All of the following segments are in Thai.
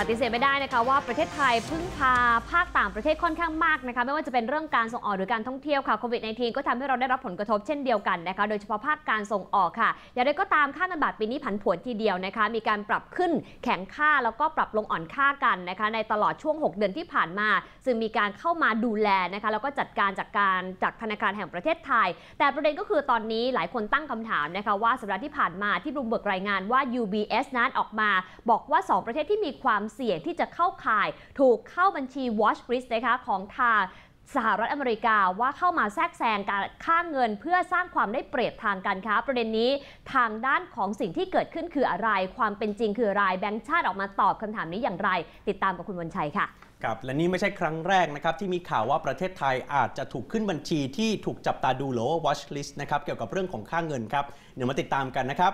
ปฏิเสธไม่ได้นะคะว่าประเทศไทยพึ่งพา ภาคต่างประเทศค่อนข้างมากนะคะไม่ว่าจะเป็นเรื่องการส่งออกหรือการท่องเที่ยวค่ะโควิด -19 ก็ทำให้เราได้รับผลกระทบเช่นเดียวกันนะคะโดยเฉพาะภาคการส่งออกค่ะ อย่างไรก็ตามค่าเงินบาทปีนี้ผันผวนทีเดียวนะคะ มีการปรับขึ้นแข็งค่า แล้วก็ปรับลงอ่อนค่ากันนะคะในตลอดช่วง 6 เดือนที่ผ่านมา ซึ่งมีการเข้ามาดูแลนะคะแล้วก็จัดการจากการจากธนาคารแห่งประเทศไทย แต่ประเด็นก็คือตอนนี้หลายคนตั้งคำถามนะคะว่าสัปดาห์ที่ผ่านมาที่รูมเบิกรายงานว่า UBS นั้นออกมา บอกว่า 2 ประเทศที่มีความเสี่ยงที่จะเข้าข่ายถูกเข้าบัญชี watch list นะคะ ของทางสหรัฐอเมริกาว่าเข้ามาแทรกแซงการค่าเงินเพื่อสร้างความได้เปรียบทางการค้าประเด็นนี้ ทางด้านของสิ่งที่เกิดขึ้นคืออะไร ความเป็นจริงคืออะไร แบงก์ชาติออกมาตอบคำถามนี้อย่างไร ติดตามกับคุณวันชัยค่ะครับและนี่ไม่ใช่ครั้งแรกนะครับ ที่มีข่าวว่าประเทศไทยอาจจะถูกขึ้นบัญชีที่ถูกจับตาดูหรือว่า watch list นะครับเกี่ยวกับเรื่องของค่าเงินครับเดี๋ยวมาติดตามกันนะครับ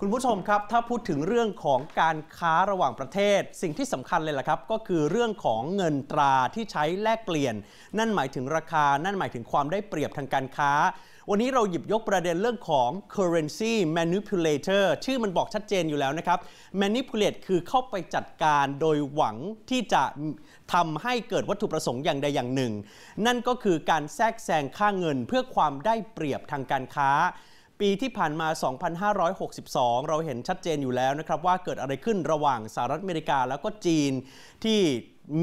คุณผู้ชมครับ ถ้าพูดถึงเรื่องของการค้าระหว่างประเทศ สิ่งที่สำคัญเลยล่ะครับ ก็คือเรื่องของเงินตราที่ใช้แลกเปลี่ยน นั่นหมายถึงราคา นั่นหมายถึงความได้เปรียบทางการค้า วันนี้เราหยิบยกประเด็นเรื่องของ currency manipulator ชื่อมันบอกชัดเจนอยู่แล้วนะครับ manipulate คือเข้าไปจัดการโดยหวังที่จะทำให้เกิดวัตถุประสงค์อย่างใดอย่างหนึ่ง นั่นก็คือการแทรกแซงค่าเงิน เพื่อความได้เปรียบทางการค้าปีที่ผ่านมา 2,562 เราเห็นชัดเจนอยู่แล้วนะครับ ว่าเกิดอะไรขึ้นระหว่างสหรัฐอเมริกาแล้วก็จีนที่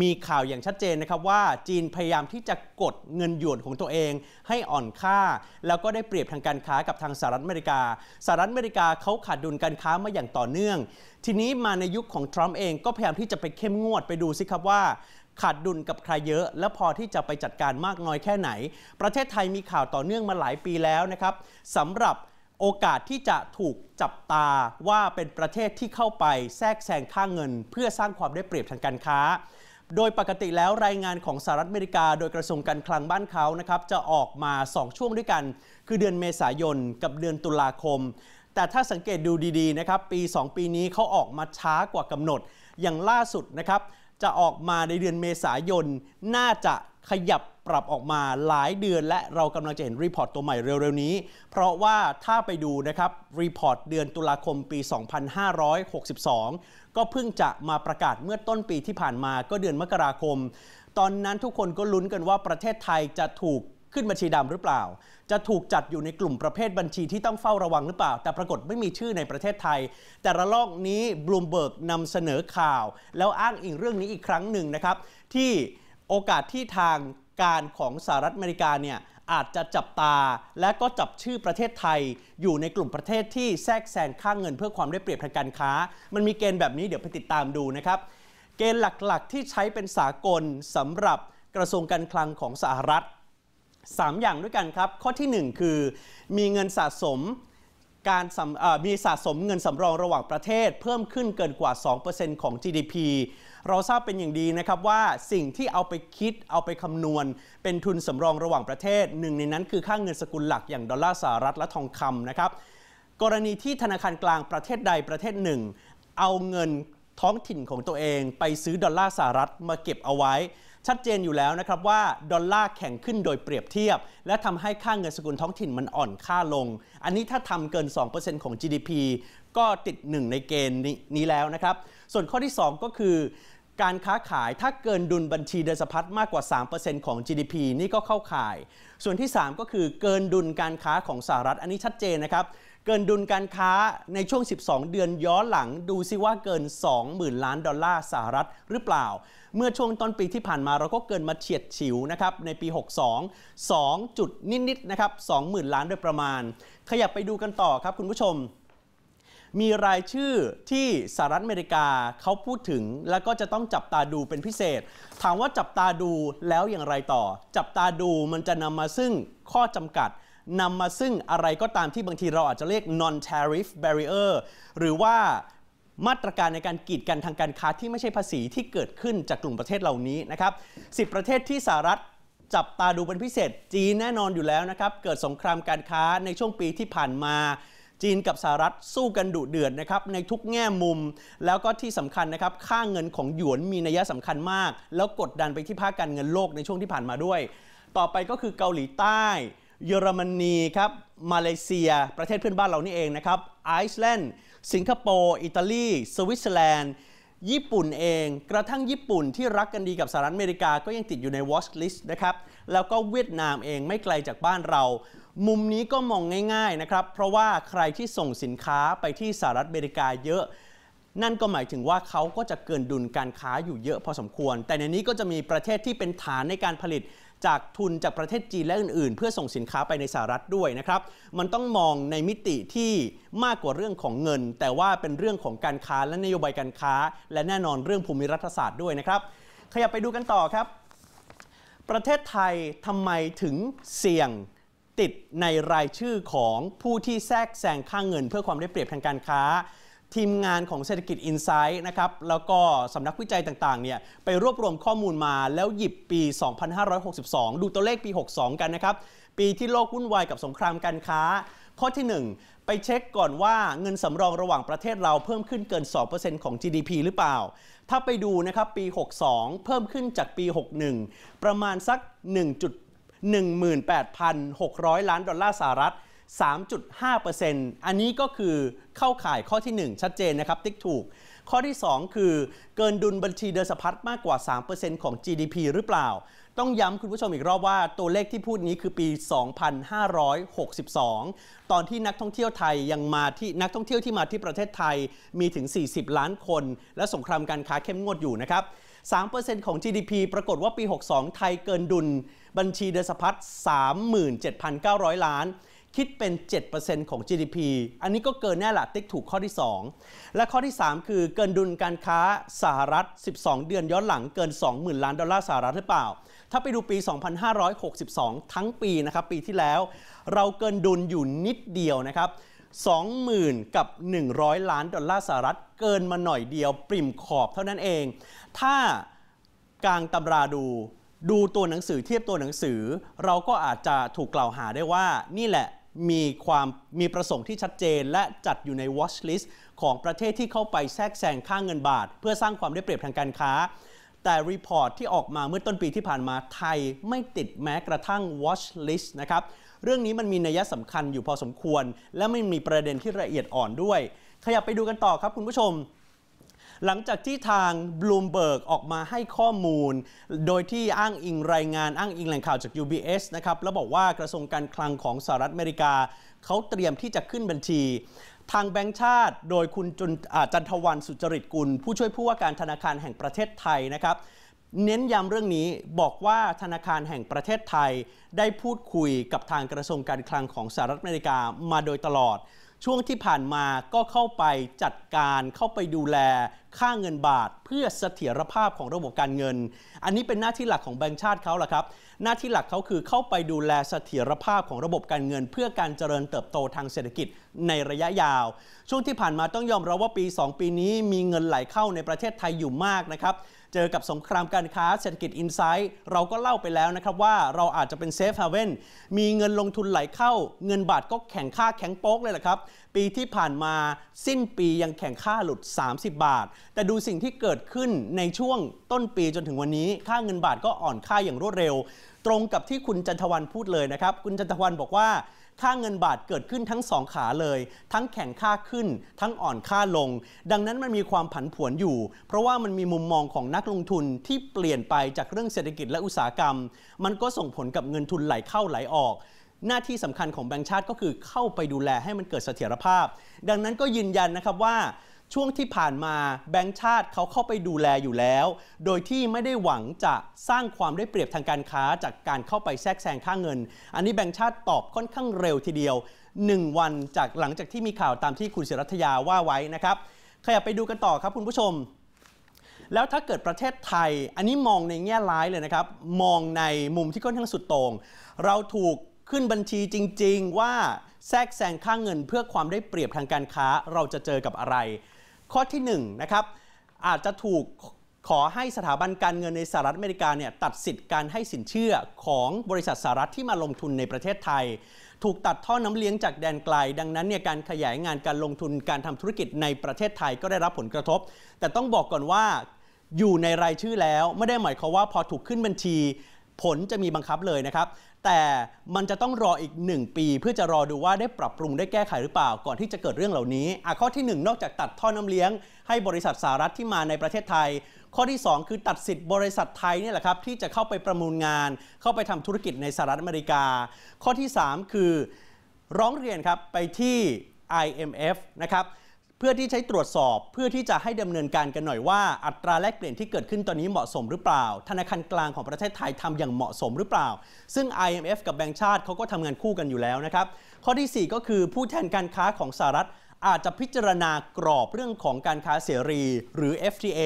มีข่าวอย่างชัดเจนนะครับว่าจีนพยายามที่จะกดเงินหยวนของตัวเองให้อ่อนค่า แล้วก็ได้เปรียบทางการค้ากับทางสหรัฐอเมริกาสหรัฐอเมริกาเขาขาดดุลการค้ามาอย่างต่อเนื่อง ทีนี้มาในยุคของทรัมป์เองก็พยายามที่จะไปเข้มงวดไปดูสิครับว่าขาดดุลกับใครเยอะ และพอที่จะไปจัดการมากน้อยแค่ไหน ประเทศไทยมีข่าวต่อเนื่องมาหลายปีแล้วนะครับสำหรับโอกาสที่จะถูกจับตาว่าเป็นประเทศที่เข้าไปแทรกแซงค่างเงินเพื่อสร้างความได้เปรียบทางการค้า โดยปกติแล้วรายงานของสหรัฐอเมริกาโดยกระทรวงการคลังบ้านเขานะครับจะออกมา 2 ช่วงด้วยกันคือเดือนเมษายนกับเดือนตุลาคม แต่ถ้าสังเกตดูดีๆนะครับ ปี 2 ปีนี้เขาออกมาช้ากว่ากำหนดอย่างล่าสุดนะครับจะออกมาในเดือนเมษายนน่าจะขยับปรับออกมาหลายเดือน และเรากำลังจะเห็นรีพอร์ตตัวใหม่เร็วๆ นี้ เพราะว่าถ้าไปดูนะครับ รีพอร์ตเดือนตุลาคมปี 2562 ก็เพิ่งจะมาประกาศเมื่อต้นปีที่ผ่านมา ก็เดือนมกราคม ตอนนั้นทุกคนก็ลุ้นกันว่าประเทศไทยจะถูกขึ้นบัญชีดำหรือเปล่า จะถูกจัดอยู่ในกลุ่มประเภทบัญชีที่ต้องเฝ้าระวังหรือเปล่า แต่ปรากฏไม่มีชื่อในประเทศไทย แต่ละลอกนี้บลูมเบิร์กนำเสนอข่าว แล้วอ้างอิงเรื่องนี้อีกครั้งหนึ่งนะครับ ที่โอกาสที่ทางการของสหรัฐอเมริกาเนี่ยอาจจะจับตาและก็จับชื่อประเทศไทย อยู่ในกลุ่มประเทศที่แทรกแซงค่างเงินเพื่อความได้เปรียบทางการค้า มันมีเกณฑ์แบบนี้ เดี๋ยวไปติดตามดูนะครับ เกณฑ์หลักๆที่ใช้เป็นสากลสำหรับกระทรวงการคลังของสหรัฐ3 อย่างด้วยกันครับข้อที่ 1 คือ มีเงินสะสม การมีสะสมเงินสำรองระหว่างประเทศ เพิ่มขึ้นเกินกว่า 2%ของ GDP เราทราบเป็นอย่างดีนะครับว่าสิ่งที่เอาไปคิดเอาไปคำนวณ เป็นทุนสำรองระหว่างประเทศ หนึ่งในนั้นคือค่างเงินสกุลหลักอย่างดอลลาร์สหรัฐและทองคำนะครับ กรณีที่ธนาคารกลางประเทศใดประเทศหนึ่งเอาเงินท้องถิ่นของตัวเองไปซื้อดอลลาร์สหรัฐมาเก็บเอาไว้ชัดเจนอยู่แล้วนะครับว่าดอลลาร์แข็งขึ้นโดยเปรียบเทียบ และทำให้ค่าเงินสกุลท้องถิ่นมันอ่อนค่าลง อันนี้ถ้าทำเกิน 2%ของ GDP ก็ติด 1 ในเกณฑ์นี้แล้วนะครับส่วนข้อที่ 2 ก็คือการค้าขายถ้าเกินดุลบัญชีเดินสะพัดมากกว่า 3%ของ GDP นี่ก็เข้าข่าย ส่วนที่ 3 ก็คือเกินดุลการค้าของสหรัฐ อันนี้ชัดเจนนะครับเกินดุลการค้าในช่วง 12 เดือนย้อนหลัง ดูซิว่าเกิน 20,000 ล้านดอลลาร์สหรัฐหรือเปล่าเมื่อช่วงต้นปีที่ผ่านมาเราก็เกินมาเฉียดฉิวนะครับ ในปี 62 2จุดนิดๆนะครับ20,000ล้านโดยประมาณ ขยับไปดูกันต่อครับคุณผู้ชม มีรายชื่อที่สหรัฐอเมริกาเขาพูดถึงแล้วก็จะต้องจับตาดูเป็นพิเศษ ถามว่าจับตาดูแล้วอย่างไรต่อ จับตาดูมันจะนำมาซึ่งข้อจำกัดนำมาซึ่งอะไรก็ตามที่บางทีเราอาจจะเรียก non tariff barrier หรือว่ามาตรการในการกีดกันทางการค้าที่ไม่ใช่ภาษีที่เกิดขึ้นจากกลุ่มประเทศเหล่านี้นะครับสิประเทศที่สหรัฐจับตาดูเป็นพิเศษ จีนแน่นอนอยู่แล้วนะครับ เกิดสงครามการค้าในช่วงปีที่ผ่านมา จีนกับสหรัฐสู้กันดุเดือดนะครับในทุกแง่มุม แล้วก็ที่สำคัญนะครับ ค่าเงินของหยวนมีนัยสำคัญมาก แล้วกดดันไปที่ภาคการเงินโลกในช่วงที่ผ่านมาด้วย ต่อไปก็คือเกาหลีใต้เยอรมนีครับ มาเลเซียประเทศเพื่อนบ้านเรานี่เองนะครับไอซ์แลนด์ สิงคโปร์ อิตาลี สวิตเซอร์แลนด์ ญี่ปุ่นเอง กระทั่งญี่ปุ่นที่รักกันดีกับสหรัฐอเมริกาก็ยังติดอยู่ในวอชลิสต์นะครับแล้วก็เวียดนามเองไม่ไกลจากบ้านเรา มุมนี้ก็มองง่ายๆนะครับเพราะว่าใครที่ส่งสินค้าไปที่สหรัฐอเมริกาเยอะ นั่นก็หมายถึงว่าเขาก็จะเกินดุลการค้าอยู่เยอะพอสมควร แต่ในนี้ก็จะมีประเทศที่เป็นฐานในการผลิตจากทุนจากประเทศจีนและอื่นๆ เพื่อส่งสินค้าไปในสหรัฐด้วยนะครับ มันต้องมองในมิติที่มากกว่าเรื่องของเงิน แต่ว่าเป็นเรื่องของการค้าและนโยบายการค้า และแน่นอนเรื่องภูมิรัฐศาสตร์ด้วยนะครับขยับไปดูกันต่อครับ ประเทศไทยทำไมถึงเสี่ยงติดในรายชื่อของผู้ที่แทรกแซงค่างเงินเพื่อความได้เปรียบทางการค้าทีมงานของเศรษฐกิจอินไซด์นะครับ แล้วก็สำนักวิจัยต่างๆ เนี่ยไปรวบรวมข้อมูลมาแล้วหยิบปี 2562 ดูตัวเลขปี 62 กันนะครับ ปีที่โลกวุ่นวายกับสงครามการค้า ข้อที่ 1 ไปเช็คก่อนว่าเงินสำรองระหว่างประเทศเราเพิ่มขึ้นเกิน 2%ของ GDP หรือเปล่า ถ้าไปดูนะครับปี 62 เพิ่มขึ้นจากปี 61 ประมาณสัก 1.18,600 ล้านดอลลาร์สหรัฐ3.5%อันนี้ก็คือเข้าข่ายข้อที่ 1 ชัดเจนนะครับ ติ๊กถูก ข้อที่ 2 คือเกินดุลบัญชีเดินสะพัดมากกว่า 3%ของ GDP หรือเปล่า ต้องย้ำคุณผู้ชมอีกรอบว่าตัวเลขที่พูดนี้คือปี 2562 ตอนที่นักท่องเที่ยวไทยยังมาที่นักท่องเที่ยวที่มาที่ประเทศไทยมีถึง 40 ล้านคน และสงครามการค้าเข้มงวดอยู่นะครับ 3%ของ GDP ปรากฏว่าปี62ไทยเกินดุลบัญชีเดินสะพัด37,900 ล้านคิดเป็น 7%ของ GDP อันนี้ก็เกินแน่ละติ๊กถูกข้อที่ 2 และข้อที่ 3 คือเกินดุลการค้าสหรัฐ 12 เดือนย้อนหลังเกิน 20,000ล้านดอลลาร์สหรัฐหรือเปล่า ถ้าไปดูปี 2562 ทั้งปีนะครับ ปีที่แล้ว เราเกินดุลอยู่นิดเดียวนะครับ 20,000 กับ 100 ล้านดอลลาร์สหรัฐเกินมาหน่อยเดียวปริ่มขอบเท่านั้นเอง ถ้ากลางตำราดูดูตัวหนังสือเทียบตัวหนังสือ เราก็อาจจะถูกกล่าวหาได้ว่านี่แหละมีความมีประสงค์ที่ชัดเจน และจัดอยู่ใน watch list ของประเทศที่เข้าไปแทรกแซงค่างเงินบาท เพื่อสร้างความได้เปรียบทางการค้า แต่รีพอร์ตที่ออกมาเมื่อต้นปีที่ผ่านมาไทย ไม่ติดแม้กระทั่ง watch list นะครับเรื่องนี้มันมีนัยสำคัญอยู่พอสมควร และไม่มีประเด็นที่ละเอียดอ่อนด้วย ขยับไปดูกันต่อครับคุณผู้ชมหลังจากที่ทางบลูมเบิร์กออกมาให้ข้อมูล โดยที่อ้างอิงรายงานอ้างอิงแหล่งข่าวจาก UBS นะครับแล้วบอกว่ากระทรวงการคลังของสหรัฐอเมริกา เขาเตรียมที่จะขึ้นบัญชี ทางแบงค์ชาติโดยคุณจันทวันสุจริตกุล ผู้ช่วยผู้ว่าการธนาคารแห่งประเทศไทยนะครับเน้นย้ำเรื่องนี้บอกว่าธนาคารแห่งประเทศไทย ได้พูดคุยกับทางกระทรวงการคลังของสหรัฐอเมริกามาโดยตลอดช่วงที่ผ่านมาก็เข้าไปจัดการเข้าไปดูแลค่าเงินบาท เพื่อเสถียรภาพของระบบการเงิน อันนี้เป็นหน้าที่หลักของแบงค์ชาติเขาแหละครับ หน้าที่หลักเขาคือเข้าไปดูแลเสถียรภาพของระบบการเงิน เพื่อการเจริญเติบโตทางเศรษฐกิจในระยะยาว ช่วงที่ผ่านมาต้องยอมรับว่าปี 2 ปีนี้มีเงินไหลเข้าในประเทศไทยอยู่มากนะครับเจอกับสงครามการค้าเศรษฐกิจอินไซต์เราก็เล่าไปแล้วนะครับว่าเราอาจจะเป็นเซฟเฮาเว่นมีเงินลงทุนไหลเข้า เงินบาทก็แข่งค่าแข็งโป๊กเลยแหละครับ ปีที่ผ่านมาสิ้นปียังแข่งค่าหลุด 30 บาท แต่ดูสิ่งที่เกิดขึ้นในช่วงต้นปีจนถึงวันนี้ค่าเงินบาทก็อ่อนค่าอย่างรวดเร็ว ตรงกับที่คุณจันทวันพูดเลยนะครับคุณจันทวันบอกว่าค่าเงินบาทเกิดขึ้นทั้งสองขาเลย ทั้งแข็งค่าขึ้น ทั้งอ่อนค่าลง ดังนั้นมันมีความผันผวนอยู่ เพราะว่ามันมีมุมมองของนักลงทุนที่เปลี่ยนไปจากเรื่องเศรษฐกิจและอุตสาหกรรม มันก็ส่งผลกับเงินทุนไหลเข้าไหลออก หน้าที่สำคัญของแบงก์ชาติก็คือเข้าไปดูแลให้มันเกิดเสถียรภาพ ดังนั้นก็ยืนยันนะครับว่าช่วงที่ผ่านมาแบงค์ชาติเขาเข้าไปดูแลอยู่แล้ว โดยที่ไม่ได้หวังจะสร้างความได้เปรียบทางการค้า จากการเข้าไปแทรกแซงค่าเงิน อันนี้แบงค์ชาติตอบค่อนข้างเร็วทีเดียว 1 วันจากหลังจากที่มีข่าวตามที่คุณศิรัทยาว่าไว้นะครับขยับไปดูกันต่อครับ คุณผู้ชม แล้วถ้าเกิดประเทศไทย อันนี้มองในแง่ร้ายเลยนะครับ มองในมุมที่ค่อนข้างสุดโต่งเราถูกขึ้นบัญชีจริง ๆว่าแทรกแซงค่างเงิน เพื่อความได้เปรียบทางการค้าเราจะเจอกับอะไรข้อที่1นะครับอาจจะถูกขอให้สถาบันการเงินในสหรัฐอเมริกาเนี่ยตัดสิทธิ์การให้สินเชื่อของบริษัทสหรัฐที่มาลงทุนในประเทศไทย ถูกตัดท่อน้ำเลี้ยงจากแดนไกล ดังนั้นเนี่ยการขยายงานการลงทุนการทำธุรกิจในประเทศไทยก็ได้รับผลกระทบ แต่ต้องบอกก่อนว่าอยู่ในรายชื่อแล้วไม่ได้หมายความว่าพอถูกขึ้นบัญชี ผลจะมีบังคับเลยนะครับแต่มันจะต้องรออีก 1 ปีเพื่อจะรอดูว่าได้ปรับปรุงได้แก้ไขหรือเปล่า ก่อนที่จะเกิดเรื่องเหล่านี้อ่ะข้อที่1นนอกจากตัดท่อน้ำเลี้ยง ให้บริษัทสหรัฐที่มาในประเทศไทย ข้อที่ 2 คือตัดสิทธิ์บริษัทไทยเนี่ยแหละครับที่จะเข้าไปประมูลงาน เข้าไปทำธุรกิจในสหรัฐอเมริกา ข้อที่ 3 คือร้องเรียนครับไปที่ IMF นะครับพื่อที่ใช้ตรวจสอบเพื่อที่จะให้ดำเนินการกันหน่อยว่าอัตราแลกเปลี่ยนที่เกิดขึ้นตอนนี้เหมาะสมหรือเปล่า ธนาคารกลางของประเทศไทยทำอย่างเหมาะสมหรือเปล่า ซึ่ง IMF กับแบงก์ชาติเขาก็ทำงานคู่กันอยู่แล้วนะครับข้อที่ 4 ก็คือผู้แทนการค้าของสหรัฐอาจจะพิจารณากรอบเรื่องของการค้าเสรีหรือ FTA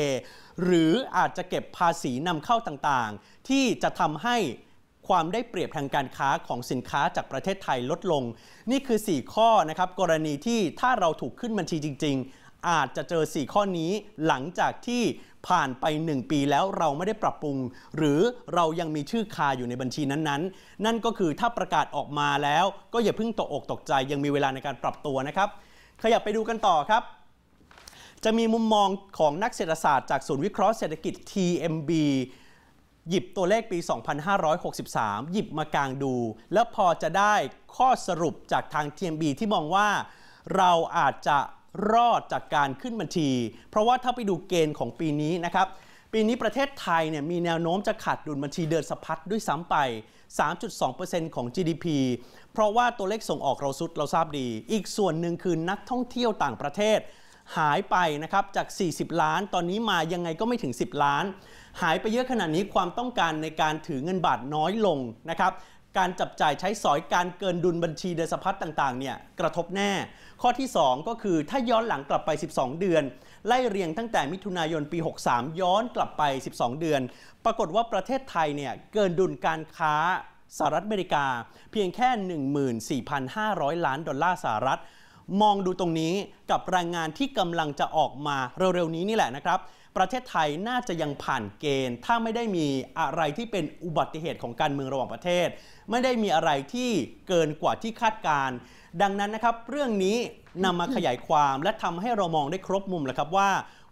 หรืออาจจะเก็บภาษีนำเข้าต่างๆ ที่จะทำให้ความได้เปรียบทางการค้าของสินค้าจากประเทศไทยลดลง นี่คือ 4 ข้อนะครับ กรณีที่ถ้าเราถูกขึ้นบัญชีจริงๆ อาจจะเจอ 4 ข้อนี้หลังจากที่ผ่านไป 1 ปีแล้วเราไม่ได้ปรับปรุง หรือเรายังมีชื่อคาอยู่ในบัญชีนั้นๆ นั่นก็คือถ้าประกาศออกมาแล้วก็อย่าเพิ่งตกอกตกใจยังมีเวลาในการปรับตัวนะครับ ขยับไปดูกันต่อครับ จะมีมุมมองของนักเศรษฐศาสตร์จากศูนย์วิเคราะห์เศรษฐกิจ TMB หยิบตัวเลขปี 2563 หยิบมากลางดู แล้วพอจะได้ข้อสรุปจากทาง TMB ที่มองว่าเราอาจจะรอดจากการขึ้นบัญชีเพราะว่าถ้าไปดูเกณฑ์ของปีนี้นะครับ ปีนี้ประเทศไทยเนี่ยมีแนวโน้มจะขาดดุลบัญชีเดินสะพัดด้วยซ้ำไป 3.2%ของ GDP เพราะว่าตัวเลขส่งออกเราสุดเราทราบดี อีกส่วนหนึ่งคือนักท่องเที่ยวต่างประเทศหายไปนะครับจาก 40 ล้าน ตอนนี้มายังไงก็ไม่ถึง 10 ล้าน หายไปเยอะขนาดนี้ความต้องการในการถือเงินบาทน้อยลงนะครับ การจับจ่ายใช้สอยการเกินดุลบัญชีเดอนสะพัดต่างๆ เนี่ยกระทบแน่ ข้อที่ 2 ก็คือถ้าย้อนหลังกลับไป 12 เดือน ไล่เรียงตั้งแต่มิถุนายนปี 63 ย้อนกลับไป 12 เดือน ปรากฏว่าประเทศไทยเนี่ยเกินดุลการค้าสหรัฐอเมริกา เพียงแค่ 14,500 ล้านดอลลาร์สหรัฐมองดูตรงนี้กับรายงานที่กำลังจะออกมาเร็วๆ นี้นี่แหละนะครับ ประเทศไทยน่าจะยังผ่านเกณฑ์ ถ้าไม่ได้มีอะไรที่เป็นอุบัติเหตุของการเมืองระหว่างประเทศ ไม่ได้มีอะไรที่เกินกว่าที่คาดการ ดังนั้นนะครับ เรื่องนี้นำมาขยายความ และทำให้เรามองได้ครบมุมแล้วครับว่า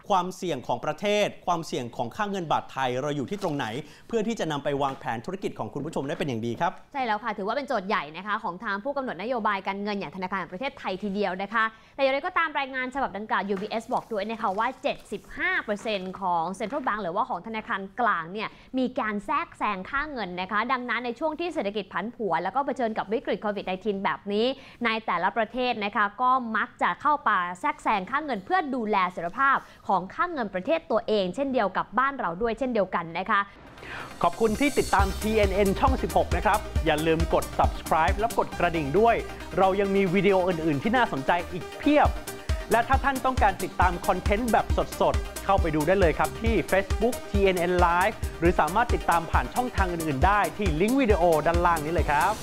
ความเสี่ยงของประเทศ ความเสี่ยงของค่างเงินบาทไทย เราอยู่ที่ตรงไหน เพื่อที่จะนำไปวางแผนธุรกิจของคุณผู้ชมได้เป็นอย่างดีครับ ใช่แล้วค่ะ ถือว่าเป็นโจทย์ใหญ่นะคะของทางผู้กำหนดนโยบายการเงินอย่างธนาคารแห่งประเทศไทยทีเดียวนะคะแต่อย่างไรก็ตามรายงานฉบับดังกล่าว UBS บอกด้วยนะคะว่า 75%ของเ็นทรัลแบงก์หรือว่าของธนาคารกลางเนี่ยมีการแทรกแซงค่าเงินนะคะดังนั้นในช่วงที่เศรษฐกิจผันผวนแล้วก็เผชิญกับวิกฤตโควิด -19 แบบนี้ ในแต่ละประเทศนะคะก็มักจะเข้าไปแทรกแซงค่าเงิน เพื่อดูแลเสถียรภาพของของค่างเงินประเทศตัวเอง เช่นเดียวกับบ้านเราด้วยเช่นเดียวกันนะคะ ขอบคุณที่ติดตาม TNN ช่อง 16 นะครับ อย่าลืมกด subscribe และกดกระดิ่งด้วย เรายังมีวิดีโออื่น ๆ ที่น่าสนใจอีกเพียบ และถ้าท่านต้องการติดตามคอนเทนต์แบบสด ๆ เข้าไปดูได้เลยครับที่ Facebook TNN Live หรือสามารถติดตามผ่านช่องทางอื่น ๆ ได้ที่ลิงก์วิดีโอด้านล่างนี้เลยครับ